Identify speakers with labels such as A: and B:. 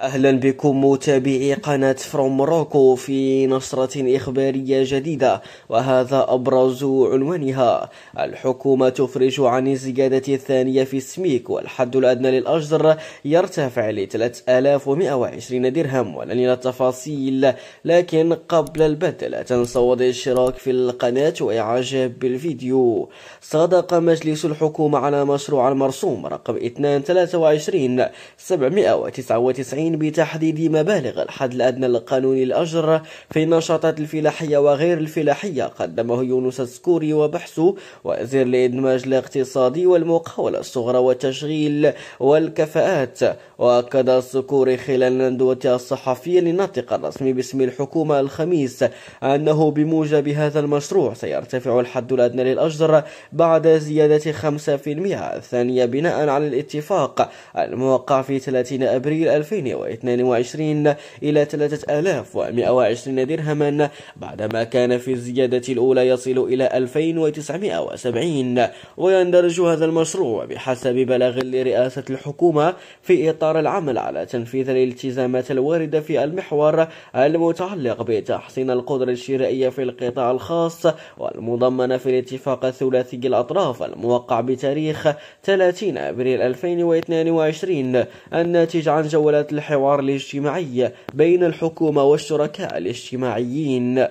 A: أهلا بكم متابعي قناة فروم موروكو في نشرة إخبارية جديدة وهذا أبرز عنوانها الحكومة تفرج عن الزيادة الثانية في السميك والحد الأدنى للأجر يرتفع ل 3120 درهم ولن الى التفاصيل لكن قبل البدء لا تنسوا وضع الاشتراك في القناة وإعجاب بالفيديو صادق مجلس الحكومة على مشروع المرسوم رقم 2 23 799 بتحديد مبالغ الحد الأدنى القانوني الأجر في النشاطات الفلاحية وغير الفلاحية قدمه يونس السكوري وبحثه وزير الإدماج الاقتصادي والمقاولة الصغرى والتشغيل والكفاءات وأكد السكوري خلال ندوته الصحفية للناطق الرسمي باسم الحكومة الخميس أنه بموجب هذا المشروع سيرتفع الحد الأدنى للأجر بعد زيادة 5% الثانية بناء على الاتفاق الموقع في 30 أبريل 2000 122 إلى 3120 درهما بعدما كان في الزيادة الأولى يصل إلى 2970 ويندرج هذا المشروع بحسب بلاغ لرئاسة الحكومة في إطار العمل على تنفيذ الالتزامات الواردة في المحور المتعلق بتحسين القدرة الشرائية في القطاع الخاص والمضمنة في الاتفاق الثلاثي الأطراف الموقع بتاريخ 30 أبريل 2022 الناتج عن جولات الحكومة الحوار الاجتماعي بين الحكومة والشركاء الاجتماعيين